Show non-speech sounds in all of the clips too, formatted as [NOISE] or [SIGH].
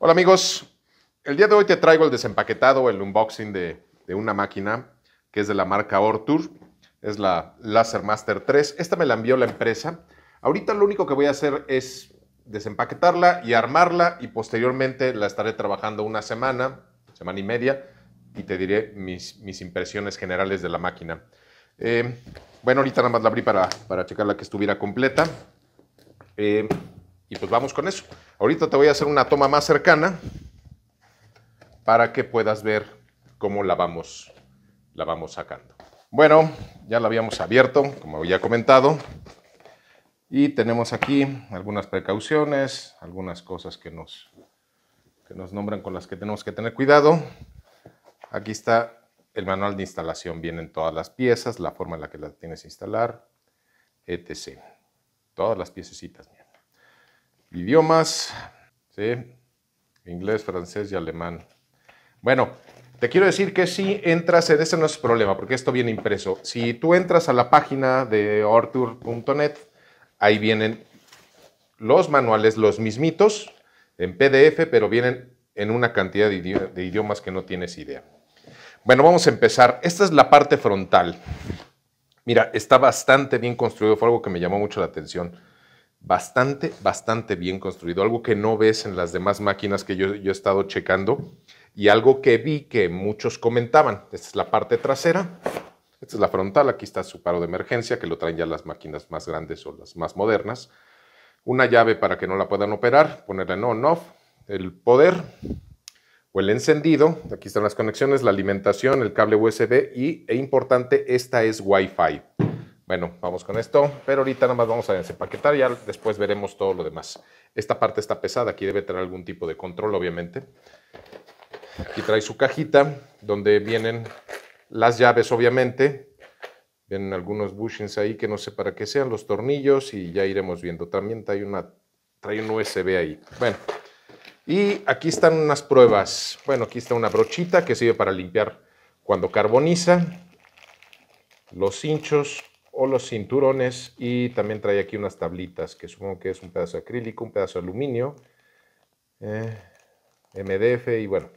Hola amigos, el día de hoy te traigo el desempaquetado, el unboxing de, una máquina que es de la marca Ortur, es la Laser Master 3. Esta me la envió la empresa. Ahorita lo único que voy a hacer es desempaquetarla y armarla y posteriormente la estaré trabajando una semana, semana y media, y te diré mis, impresiones generales de la máquina. Eh, bueno, ahorita nada más la abrí para, para checarla que estuviera completa. Eh, y pues vamos con eso. Ahorita te voy a hacer una toma más cercana para que puedas ver cómo la vamos, la vamos sacando. Bueno, ya la habíamos abierto, como he comentado. Y tenemos aquí algunas precauciones, algunas cosas que nos, nos nombran con las que tenemos que tener cuidado. Aquí está el manual de instalación, vienen todas las piezas, la forma en la que las tienes que instalar, etc. Todas las piececitas idiomas, inglés, francés y alemán. Bueno, te quiero decir que si entras en, ese no es problema, porque esto viene impreso. Si tú entras a la página de ortur.net, ahí vienen los manuales, los mismitos, en PDF, pero vienen en una cantidad de idiomas que no tienes idea. Bueno, vamos a empezar. Esta es la parte frontal. Mira, está bastante bien construido, fue algo que me llamó mucho la atención bastante, bastante bien construido, algo que no ves en las demás máquinas que yo, he estado checando y algo que vi que muchos comentaban. Esta es la parte trasera, esta es la frontal, aquí está su paro de emergencia, que lo traen ya las máquinas más grandes o las más modernas. Una llave para que no la puedan operar, ponerla en on-off, el poder o el encendido, aquí están las conexiones, la alimentación, el cable USB y, e importante, esta es Wi-Fi. Bueno, vamos con esto, pero ahorita nada más vamos a desempaquetar, ya después veremos todo lo demás. Esta parte está pesada, aquí debe tener algún tipo de control, obviamente. Aquí trae su cajita, donde vienen las llaves, obviamente. Vienen algunos bushings ahí que no sé para qué sean, los tornillos, y ya iremos viendo. También trae, una, trae un USB ahí. Bueno, y aquí están unas pruebas. Bueno, aquí está una brochita que sirve para limpiar cuando carboniza. Los hinchos, o los cinturones y también trae aquí unas tablitas que supongo que es un pedazo de acrílico, un pedazo de aluminio, eh, MDF y bueno,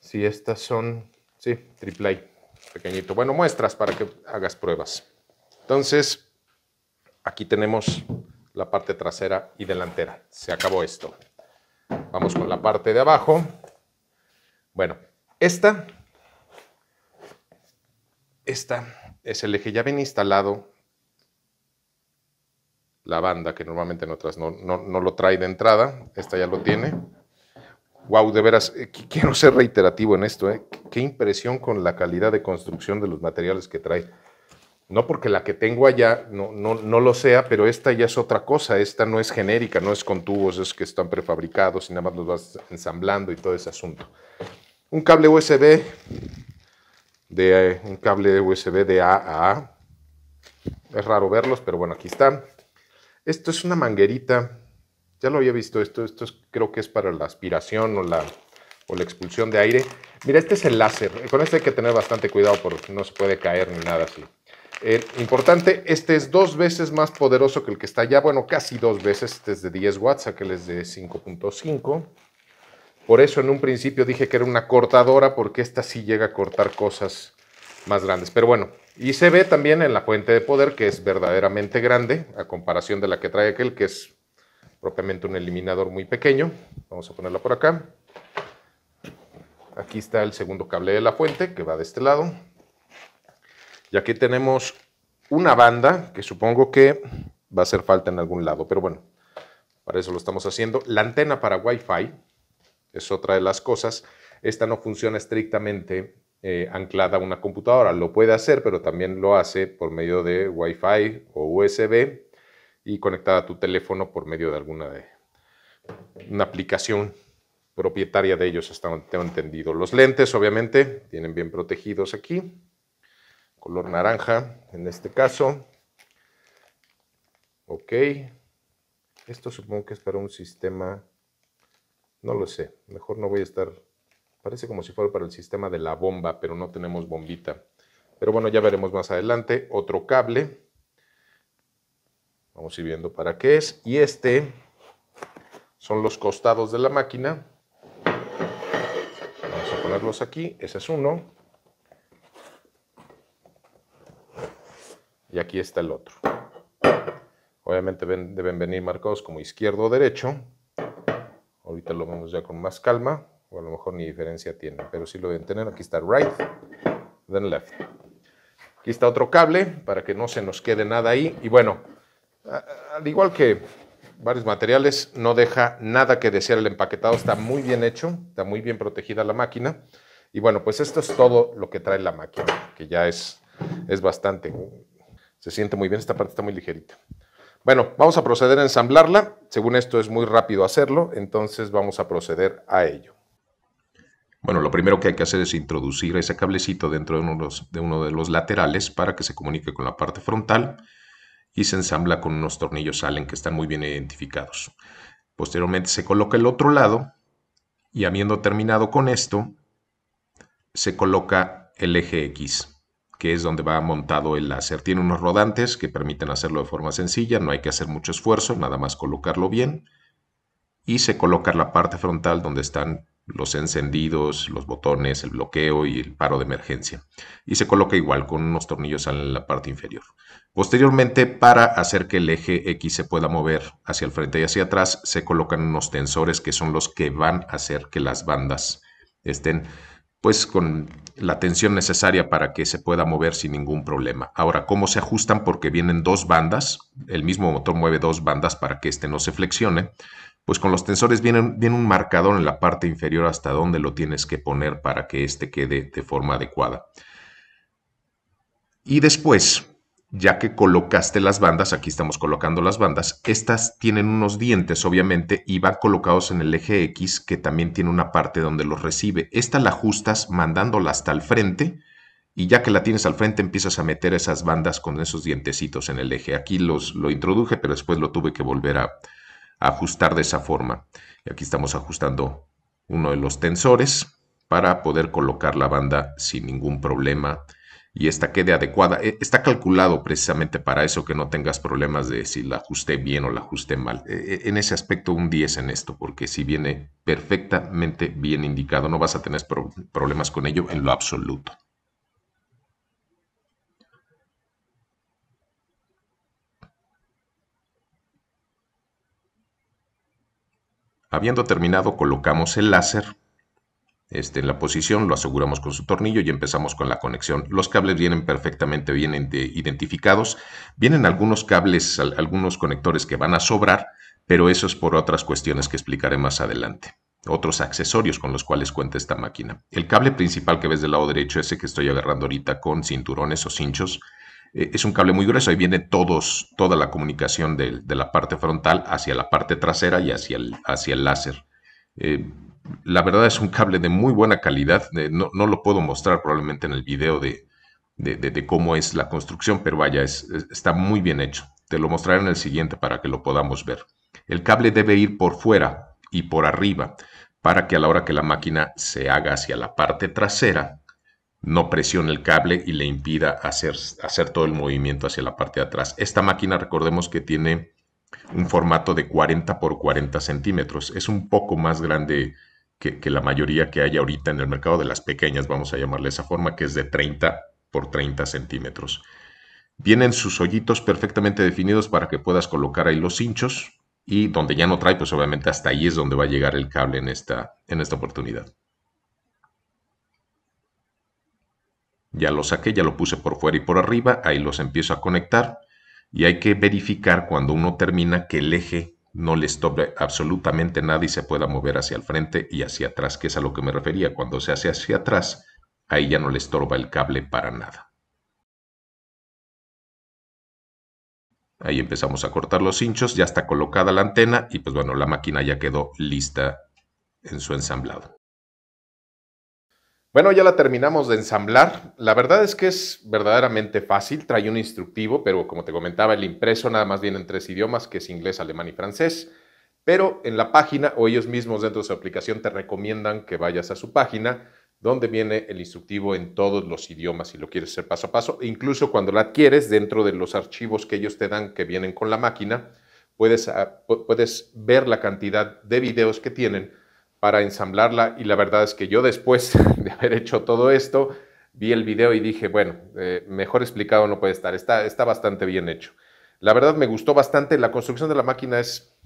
si estas son, sí, triple A, pequeñito. Bueno, muestras para que hagas pruebas. Entonces, aquí tenemos la parte trasera y delantera. Se acabó esto. Vamos con la parte de abajo. Bueno, esta, esta es el eje ya ven instalado, la banda, que normalmente en otras no, no, lo trae de entrada, esta ya lo tiene. Wow, de veras, eh, quiero ser reiterativo en esto, eh. qué impresión con la calidad de construcción de los materiales que trae. No porque la que tengo allá no, no, no lo sea, pero esta ya es otra cosa, esta no es genérica, no es con tubos, es que están prefabricados y nada más los vas ensamblando y todo ese asunto. Un cable USB de eh, un cable USB de A a A. Es raro verlos, pero bueno, aquí están. Esto es una manguerita. Ya lo había visto. Esto, esto creo que es para la aspiración o la, o la expulsión de aire. Mira, este es el láser. Con este hay que tener bastante cuidado porque no se puede caer ni nada así. Eh, importante, este es dos veces más poderoso que el que está allá. Bueno, casi dos veces. Este es de 10 watts, aquel es de 5.5. Por eso en un principio dije que era una cortadora, porque esta sí llega a cortar cosas más grandes. Pero bueno, y se ve también en la fuente de poder, que es verdaderamente grande, a comparación de la que trae aquel, que es propiamente un eliminador muy pequeño. Vamos a ponerla por acá. Aquí está el segundo cable de la fuente, que va de este lado. Y aquí tenemos una banda, que supongo que va a hacer falta en algún lado, pero bueno, para eso lo estamos haciendo. La antena para Wi-Fi, es otra de las cosas. Esta no funciona estrictamente eh, anclada a una computadora. Lo puede hacer, pero también lo hace por medio de Wi-Fi o USB y conectada a tu teléfono por medio de alguna de una aplicación propietaria de ellos, hasta donde tengo entendido. Los lentes, obviamente, tienen bien protegidos aquí. Color naranja, en este caso. Ok. Esto supongo que es para un sistema no lo sé. Mejor no voy a estar. Parece como si fuera para el sistema de la bomba, pero no tenemos bombita. Pero bueno, ya veremos más adelante. Otro cable. Vamos a ir viendo para qué es. Y este son los costados de la máquina. Vamos a ponerlos aquí. Ese es uno. Y aquí está el otro. Obviamente deben venir marcados como izquierdo o derecho. Ahorita lo vemos ya con más calma, o a lo mejor ni diferencia tiene, pero sí lo deben tener. Aquí está right, then left. Aquí está otro cable para que no se nos quede nada ahí. Y bueno, al igual que varios materiales, no deja nada que desear el empaquetado. Está muy bien hecho, está muy bien protegida la máquina. Y bueno, pues esto es todo lo que trae la máquina, que ya es, es bastante. Se siente muy bien, esta parte está muy ligerita. Bueno, vamos a proceder a ensamblarla. Según esto es muy rápido hacerlo, entonces vamos a proceder a ello. Bueno, lo primero que hay que hacer es introducir ese cablecito dentro de uno de los, laterales para que se comunique con la parte frontal y se ensambla con unos tornillos Allen que están muy bien identificados. Posteriormente se coloca el otro lado y habiendo terminado con esto, se coloca el eje X que es donde va montado el láser. Tiene unos rodantes que permiten hacerlo de forma sencilla, no hay que hacer mucho esfuerzo, nada más colocarlo bien. Y se coloca la parte frontal donde están los encendidos, los botones, el bloqueo y el paro de emergencia. Y se coloca igual con unos tornillos en la parte inferior. Posteriormente, para hacer que el eje X se pueda mover hacia el frente y hacia atrás, se colocan unos tensores que son los que van a hacer que las bandas estén pues con la tensión necesaria para que se pueda mover sin ningún problema. Ahora, ¿cómo se ajustan? Porque vienen dos bandas, el mismo motor mueve dos bandas para que este no se flexione. Pues con los tensores viene, un marcador en la parte inferior hasta donde lo tienes que poner para que este quede de forma adecuada. Y después, ya que colocaste las bandas, aquí estamos colocando las bandas, estas tienen unos dientes obviamente y van colocados en el eje X que también tiene una parte donde los recibe. Esta la ajustas mandándola hasta el frente y ya que la tienes al frente empiezas a meter esas bandas con esos dientecitos en el eje. Aquí los, lo introduje pero después lo tuve que volver a ajustar de esa forma. Y aquí estamos ajustando uno de los tensores para poder colocar la banda sin ningún problema y esta quede adecuada. Eh, está calculado precisamente para eso, que no tengas problemas de si la ajusté bien o la ajusté mal. Eh, eh, en ese aspecto, un 10 en esto, porque si viene perfectamente bien indicado, no vas a tener problemas con ello en lo absoluto. Habiendo terminado, colocamos el láser este, en la posición, lo aseguramos con su tornillo y empezamos con la conexión. Los cables vienen perfectamente bien identificados. Vienen algunos cables, algunos conectores que van a sobrar, pero eso es por otras cuestiones que explicaré más adelante. Otros accesorios con los cuales cuenta esta máquina. El cable principal que ves del lado derecho, ese que estoy agarrando ahorita con cinturones o cinchos, eh, es un cable muy grueso, ahí viene todos, toda la comunicación de, la parte frontal hacia la parte trasera y hacia el, hacia el láser. Eh, la verdad es un cable de muy buena calidad. no, lo puedo mostrar probablemente en el video de, cómo es la construcción, pero vaya, está muy bien hecho. Te lo mostraré en el siguiente para que lo podamos ver. El cable debe ir por fuera y por arriba para que a la hora que la máquina se haga hacia la parte trasera, no presione el cable y le impida hacer, hacer todo el movimiento hacia la parte de atrás. Esta máquina, recordemos que tiene un formato de 40 por 40 centímetros. Es un poco más grande que, la mayoría que hay ahorita en el mercado de las pequeñas, vamos a llamarle esa forma, que es de 30 por 30 centímetros. Vienen sus hoyitos perfectamente definidos para que puedas colocar ahí los hinchos y donde ya no trae, pues obviamente hasta ahí es donde va a llegar el cable en esta, en esta oportunidad. Ya lo saqué, ya lo puse por fuera y por arriba, ahí los empiezo a conectar y hay que verificar cuando uno termina que el eje no le estorbe absolutamente nada y se pueda mover hacia el frente y hacia atrás, que es a lo que me refería. Cuando se hace hacia atrás, ahí ya no le estorba el cable para nada. Ahí empezamos a cortar los hinchos, ya está colocada la antena y pues bueno, la máquina ya quedó lista en su ensamblado. Bueno, ya la terminamos de ensamblar. La verdad es que es verdaderamente fácil. Trae un instructivo, pero como te comentaba, el impreso nada más viene en tres idiomas, que es inglés, alemán y francés. Pero en la página o ellos mismos dentro de su aplicación te recomiendan que vayas a su página, donde viene el instructivo en todos los idiomas si lo quieres hacer paso a paso. E incluso cuando la adquieres dentro de los archivos que ellos te dan que vienen con la máquina, puedes, ah, puedes ver la cantidad de videos que tienen para ensamblarla y la verdad es que yo después [LAUGHS] de haber hecho todo esto, vi el video y dije, bueno, eh, mejor explicado no puede estar, está, está bastante bien hecho. La verdad me gustó bastante, la construcción de la máquina es,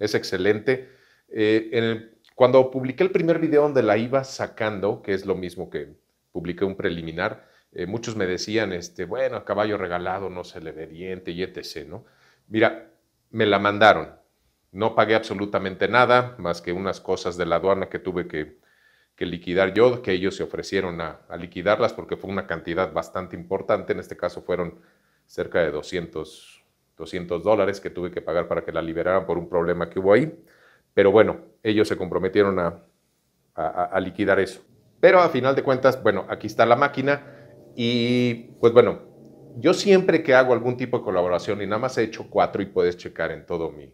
es excelente. Eh, cuando publiqué el primer video donde la iba sacando, que es lo mismo que publiqué un preliminar, eh, muchos me decían, este, bueno, caballo regalado no se le ve diente y etc. ¿no? Mira, me la mandaron. No pagué absolutamente nada, más que unas cosas de la aduana que tuve que, liquidar yo, que ellos se ofrecieron a, liquidarlas porque fue una cantidad bastante importante. En este caso fueron cerca de 200, dólares que tuve que pagar para que la liberaran por un problema que hubo ahí. Pero bueno, ellos se comprometieron a, a liquidar eso. Pero a final de cuentas, bueno, aquí está la máquina y pues bueno, yo siempre que hago algún tipo de colaboración y nada más he hecho cuatro y puedes checar en todo mi,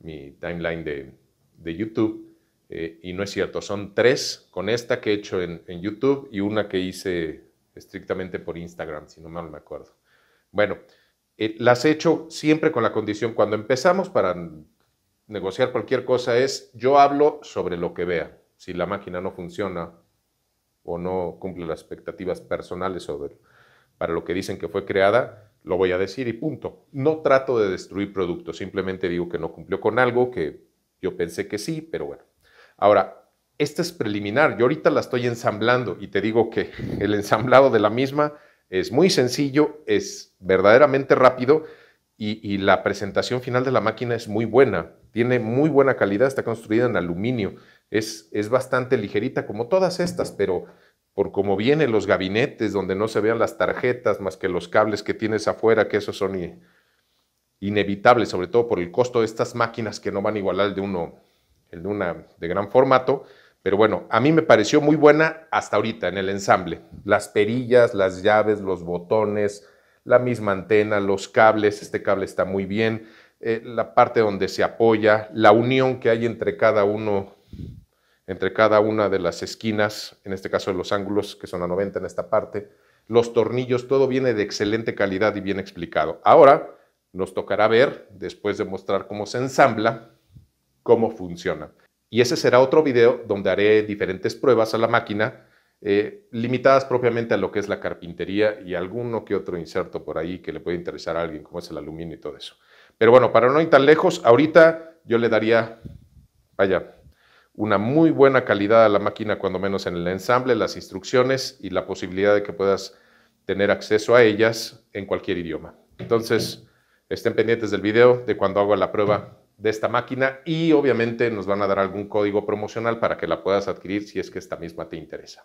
mi timeline de, de YouTube. Eh, y no es cierto, son tres con esta que he hecho en, en, YouTube y una que hice estrictamente por Instagram, si no mal me acuerdo. Bueno, eh, las he hecho siempre con la condición, cuando empezamos para negociar cualquier cosa es, yo hablo sobre lo que vea. Si la máquina no funciona o no cumple las expectativas personales sobre, para lo que dicen que fue creada, lo voy a decir y punto. No trato de destruir productos, simplemente digo que no cumplió con algo que yo pensé que sí, pero bueno. Ahora, esta es preliminar, yo ahorita la estoy ensamblando y te digo que [LAUGHS] el ensamblado de la misma es muy sencillo, es verdaderamente rápido y, la presentación final de la máquina es muy buena, tiene muy buena calidad, está construida en aluminio, es, es bastante ligerita como todas estas, pero por cómo vienen los gabinetes, donde no se vean las tarjetas más que los cables que tienes afuera, que esos son inevitables, sobre todo por el costo de estas máquinas que no van a igualar de uno, el de una de gran formato. Pero bueno, a mí me pareció muy buena hasta ahorita en el ensamble. Las perillas, las llaves, los botones, la misma antena, los cables, este cable está muy bien, eh, la parte donde se apoya, la unión que hay entre cada uno entre cada una de las esquinas, en este caso de los ángulos que son a 90 en esta parte, los tornillos, todo viene de excelente calidad y bien explicado. Ahora nos tocará ver, después de mostrar cómo se ensambla, cómo funciona. Y ese será otro video donde haré diferentes pruebas a la máquina, eh, limitadas propiamente a lo que es la carpintería y alguno que otro inserto por ahí que le puede interesar a alguien, como es el aluminio y todo eso. Pero bueno, para no ir tan lejos, ahorita yo le daría, vaya, una muy buena calidad a la máquina, cuando menos en el ensamble, las instrucciones y la posibilidad de que puedas tener acceso a ellas en cualquier idioma. Entonces, estén pendientes del video de cuando hago la prueba de esta máquina y obviamente nos van a dar algún código promocional para que la puedas adquirir si es que esta misma te interesa.